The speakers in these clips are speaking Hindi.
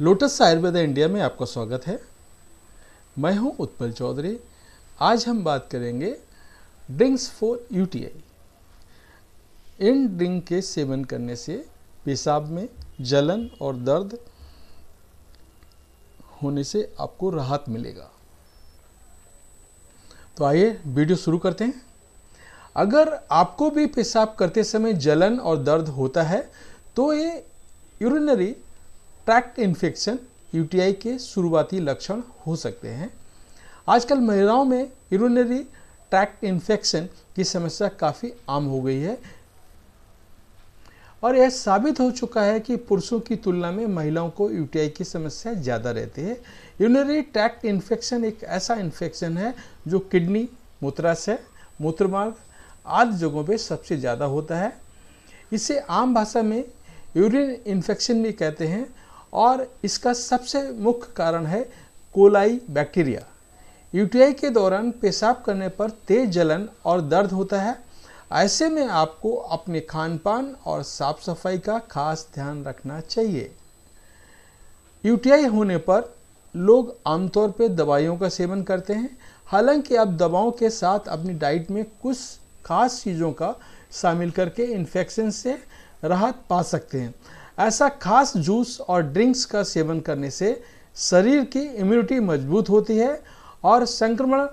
लोटस आयुर्वेद इंडिया में आपका स्वागत है मैं हूं उत्पल चौधरी आज हम बात करेंगे ड्रिंक्स फॉर यूटीआई इन ड्रिंक के सेवन करने से पेशाब में जलन और दर्द होने से आपको राहत मिलेगा तो आइए वीडियो शुरू करते हैं अगर आपको भी पेशाब करते समय जलन और दर्द होता है तो ये यूरिनरी ट्रैक्ट इन्फेक्शन यूटीआई के शुरुआती लक्षण हो सकते हैं आजकल महिलाओं में यूरोनरी ट्रैक्ट इन्फेक्शन की समस्या काफ़ी आम हो गई है और यह साबित हो चुका है कि पुरुषों की तुलना में महिलाओं को यूटीआई की समस्या ज़्यादा रहती है यूनरी ट्रैक्ट इन्फेक्शन एक ऐसा इन्फेक्शन है जो किडनी मूत्राशय मूत्रमार्ग आदि जगहों पर सबसे ज़्यादा होता है इसे आम भाषा में यूरिन इन्फेक्शन भी कहते हैं और इसका सबसे मुख्य कारण है कोलाई बैक्टीरिया यूटीआई के दौरान पेशाब करने पर तेज जलन और दर्द होता है ऐसे में आपको अपने खान पान और साफ सफाई का खास ध्यान रखना चाहिए यूटीआई होने पर लोग आमतौर पर दवाइयों का सेवन करते हैं हालांकि आप दवाओं के साथ अपनी डाइट में कुछ खास चीज़ों का शामिल करके इन्फेक्शन से राहत पा सकते हैं ऐसा खास जूस और ड्रिंक्स का सेवन करने से शरीर की इम्यूनिटी मजबूत होती है और संक्रमण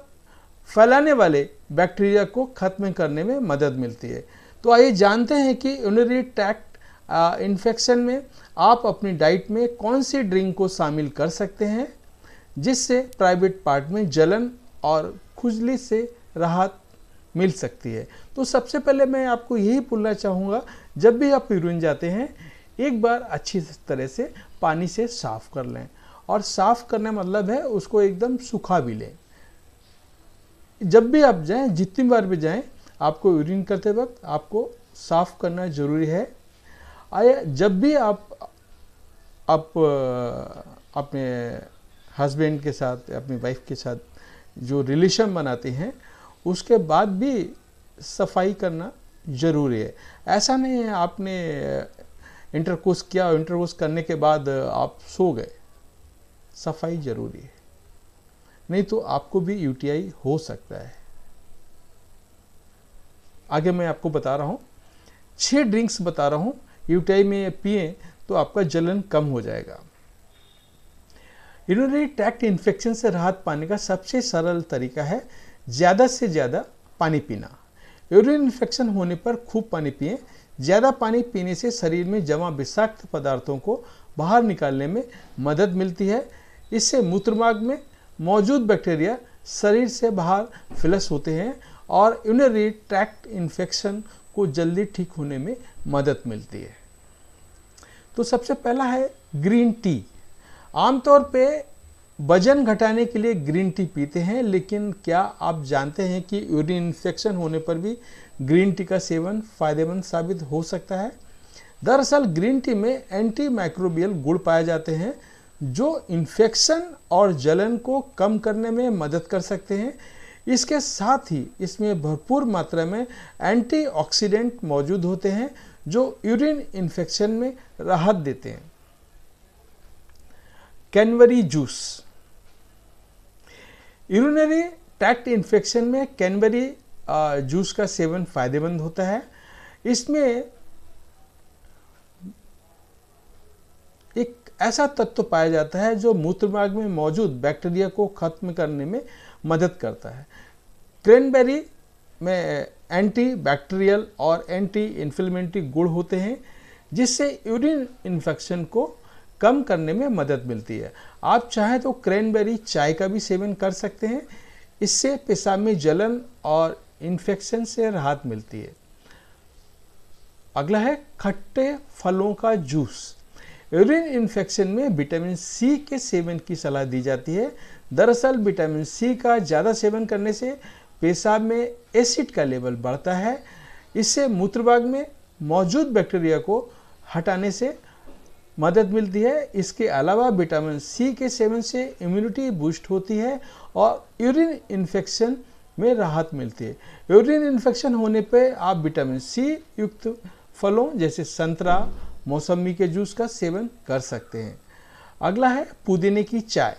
फैलाने वाले बैक्टीरिया को खत्म करने में मदद मिलती है तो आइए जानते हैं कि यूनरी ट्रैक्ट इन्फेक्शन में आप अपनी डाइट में कौन सी ड्रिंक को शामिल कर सकते हैं जिससे प्राइवेट पार्ट में जलन और खुजली से राहत मिल सकती है तो सबसे पहले मैं आपको यही बोलना चाहूँगा जब भी आप यूरिन जाते हैं एक बार अच्छी तरह से पानी से साफ़ कर लें और साफ़ करने मतलब है उसको एकदम सूखा भी लें जब भी आप जाएं जितनी बार भी जाएं आपको यूरिन करते वक्त आपको साफ़ करना ज़रूरी है आया जब भी आप आप अपने हस्बैंड के साथ अपनी वाइफ के साथ जो रिलेशन बनाते हैं उसके बाद भी सफाई करना ज़रूरी है ऐसा नहीं है आपने इंटरकोर्स किया और इंटरकोर्स करने के बाद आप सो गए सफाई जरूरी है नहीं तो आपको भी यूटीआई हो सकता है आगे मैं आपको बता रहा हूँ छह ड्रिंक्स बता रहा हूँ यूटीआई में पिए तो आपका जलन कम हो जाएगा यूरिनरी ट्रैक्ट इन्फेक्शन से राहत पाने का सबसे सरल तरीका है ज़्यादा से ज़्यादा पानी पीना यूरिन इन्फेक्शन होने पर खूब पानी पिए ज़्यादा पानी पीने से शरीर में जमा विषाक्त पदार्थों को बाहर निकालने में मदद मिलती है इससे मूत्रमार्ग में मौजूद बैक्टीरिया शरीर से बाहर फ्लश होते हैं और यूनरी ट्रैक्ट इन्फेक्शन को जल्दी ठीक होने में मदद मिलती है तो सबसे पहला है ग्रीन टी आमतौर पे वजन घटाने के लिए ग्रीन टी पीते हैं लेकिन क्या आप जानते हैं कि यूरिन इन्फेक्शन होने पर भी ग्रीन टी का सेवन फायदेमंद साबित हो सकता है दरअसल ग्रीन टी में एंटी माइक्रोबियल गुड़ पाए जाते हैं जो इन्फेक्शन और जलन को कम करने में मदद कर सकते हैं इसके साथ ही इसमें भरपूर मात्रा में एंटीऑक्सीडेंट मौजूद होते हैं जो यूरिन इन्फेक्शन में राहत देते हैं cranberry juice urinary tract infection में कैनबेरी जूस का सेवन फायदेमंद होता है इसमें एक ऐसा तत्व पाया जाता है जो मूत्रमार्ग में मौजूद बैक्टीरिया को खत्म करने में मदद करता है क्रैनबेरी में एंटी बैक्टीरियल और एंटी इन्फ्लेमेंट्री गुण होते हैं जिससे यूरिन इन्फेक्शन को कम करने में मदद मिलती है आप चाहें तो क्रैनबेरी चाय का भी सेवन कर सकते हैं इससे पेशाब में जलन और इन्फेक्शन से राहत मिलती है अगला है खट्टे फलों का जूस यूरिन इन्फेक्शन में विटामिन सी के सेवन की सलाह दी जाती है दरअसल विटामिन सी का ज़्यादा सेवन करने से पेशाब में एसिड का लेवल बढ़ता है इससे मूत्रबाग में मौजूद बैक्टीरिया को हटाने से मदद मिलती है इसके अलावा विटामिन सी के सेवन से इम्यूनिटी बूस्ट होती है और यूरिन इन्फेक्शन में राहत मिलती है यूरिन इन्फेक्शन होने पर आप विटामिन सी युक्त फलों जैसे संतरा मौसमी के जूस का सेवन कर सकते हैं अगला है पुदीने की चाय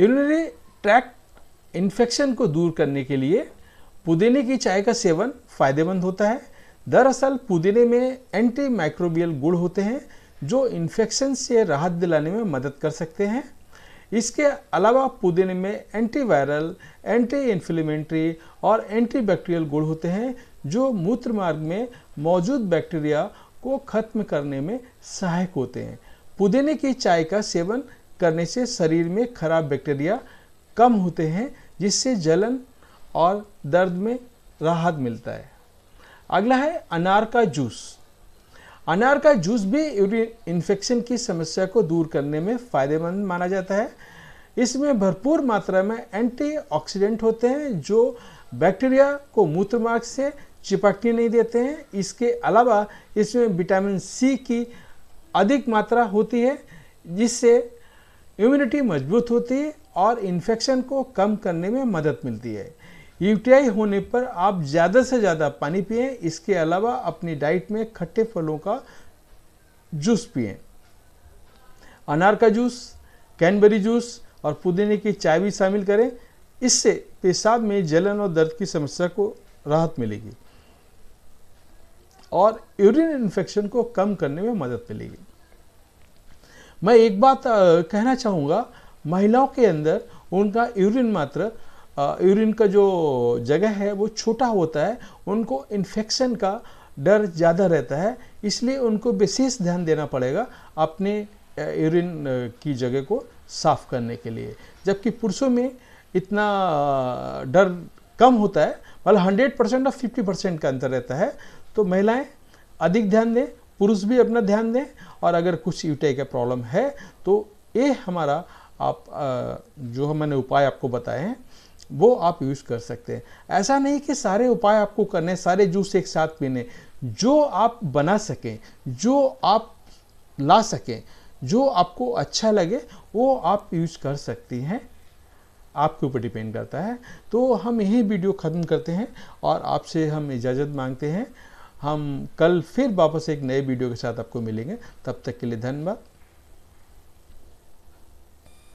यूरिनरी ट्रैक्ट इन्फेक्शन को दूर करने के लिए पुदीने की चाय का सेवन फायदेमंद होता है दरअसल पुदीने में एंटी माइक्रोबियल गुड़ होते हैं जो इन्फेक्शन से राहत दिलाने में मदद कर सकते हैं इसके अलावा पुदीने में एंटीवायरल एंटी इन्फ्लेमेंट्री और एंटीबैक्टीरियल गुड़ होते हैं जो मूत्र मार्ग में मौजूद बैक्टीरिया को खत्म करने में सहायक होते हैं पुदीने की चाय का सेवन करने से शरीर में खराब बैक्टीरिया कम होते हैं जिससे जलन और दर्द में राहत मिलता है अगला है अनार का जूस अनार का जूस भी यूरिन इन्फेक्शन की समस्या को दूर करने में फ़ायदेमंद माना जाता है इसमें भरपूर मात्रा में एंटीऑक्सीडेंट होते हैं जो बैक्टीरिया को मूत्र मार्ग से चिपकने नहीं देते हैं इसके अलावा इसमें विटामिन सी की अधिक मात्रा होती है जिससे इम्यूनिटी मजबूत होती है और इन्फेक्शन को कम करने में मदद मिलती है यूटीआई होने पर आप ज़्यादा से ज़्यादा पानी पिए इसके अलावा अपनी डाइट में खट्टे फलों का जूस पिए अनार का जूस कैनबेरी जूस और पुदीने की चाय भी शामिल करें इससे पेशाब में जलन और दर्द की समस्या को राहत मिलेगी और यूरिन इन्फेक्शन को कम करने में मदद मिलेगी मैं एक बात कहना चाहूँगा महिलाओं के अंदर उनका यूरिन मात्र यूरिन का जो जगह है वो छोटा होता है उनको इन्फेक्शन का डर ज़्यादा रहता है इसलिए उनको विशेष ध्यान देना पड़ेगा अपने यूरिन की जगह को साफ करने के लिए जबकि पुरुषों में इतना डर कम होता है मतलब हंड्रेड परसेंट और फिफ्टी परसेंट का अंतर रहता है तो महिलाएं अधिक ध्यान दें पुरुष भी अपना ध्यान दें और अगर कुछ यूटाई का प्रॉब्लम है तो ये हमारा आप जो हमने उपाय आपको बताए हैं वो आप यूज़ कर सकते हैं ऐसा नहीं कि सारे उपाय आपको करने सारे जूस एक साथ पीने जो आप बना सकें जो आप ला सकें जो आपको अच्छा लगे वो आप यूज़ कर सकती हैं आपके ऊपर डिपेंड करता है तो हम यही वीडियो ख़त्म करते हैं और आपसे हम इजाज़त मांगते हैं हम कल फिर वापस एक नए वीडियो के साथ आपको मिलेंगे तब तक के लिए धन्यवाद